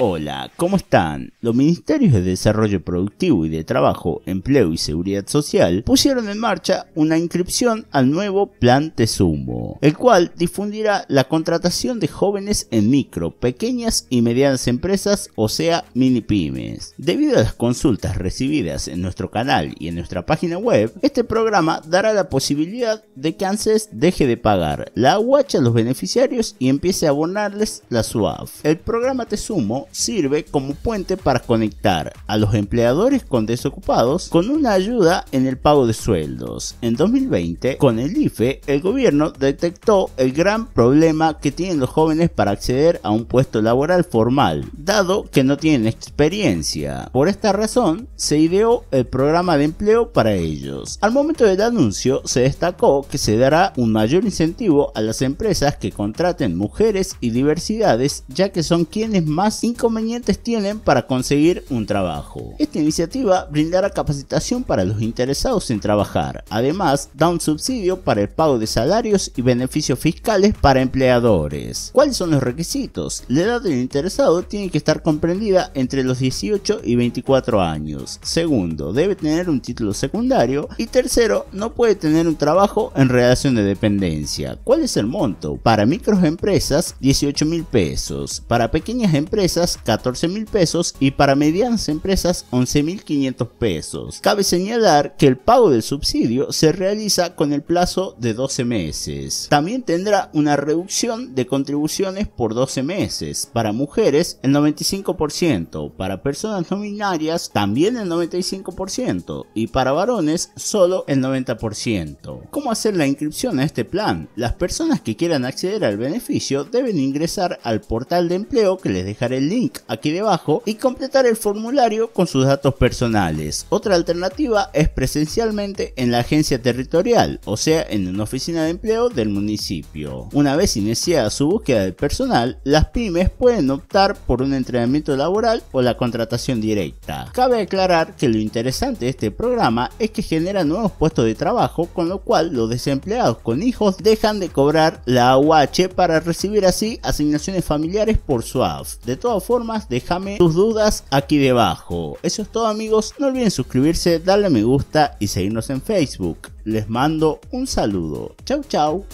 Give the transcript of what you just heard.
Hola, ¿cómo están? Los Ministerios de Desarrollo Productivo y de Trabajo, Empleo y Seguridad Social pusieron en marcha una inscripción al nuevo Plan Tezumo, el cual difundirá la contratación de jóvenes en micro, pequeñas y medianas empresas, o sea, mini pymes. Debido a las consultas recibidas en nuestro canal y en nuestra página web, este programa dará la posibilidad de que ANSES deje de pagar la aguacha a los beneficiarios y empiece a abonarles la SUAF. El programa Tezumo sirve como puente para conectar a los empleadores con desocupados con una ayuda en el pago de sueldos. En 2020, con el IFE, el gobierno detectó el gran problema que tienen los jóvenes para acceder a un puesto laboral formal, dado que no tienen experiencia. Por esta razón, se ideó el programa de empleo para ellos. Al momento del anuncio, se destacó que se dará un mayor incentivo a las empresas que contraten mujeres y diversidades, ya que son quienes más inconvenientes tienen para conseguir un trabajo. Esta iniciativa brindará capacitación para los interesados en trabajar. Además, da un subsidio para el pago de salarios y beneficios fiscales para empleadores. ¿Cuáles son los requisitos? La edad del interesado tiene que estar comprendida entre los 18 y 24 años. Segundo, debe tener un título secundario. Y tercero, no puede tener un trabajo en relación de dependencia. ¿Cuál es el monto? Para microempresas, 18 mil pesos. Para pequeñas empresas, 14 mil pesos y para medianas empresas 11 mil 500 pesos. Cabe señalar que el pago del subsidio se realiza con el plazo de 12 meses. También tendrá una reducción de contribuciones por 12 meses. Para mujeres el 95%, para personas no binarias también el 95% y para varones solo el 90%. ¿Cómo hacer la inscripción a este plan? Las personas que quieran acceder al beneficio deben ingresar al portal de empleo que les dejaré el link link aquí debajo y completar el formulario con sus datos personales. Otra alternativa es presencialmente en la agencia territorial, o sea en una oficina de empleo del municipio. Una vez iniciada su búsqueda de personal, las pymes pueden optar por un entrenamiento laboral o la contratación directa. Cabe aclarar que lo interesante de este programa es que genera nuevos puestos de trabajo, con lo cual los desempleados con hijos dejan de cobrar la AUH para recibir así asignaciones familiares por SWAF. De todas formas, déjame tus dudas aquí debajo. Eso es todo amigos, no olviden suscribirse, darle me gusta y seguirnos en Facebook. Les mando un saludo. chao chao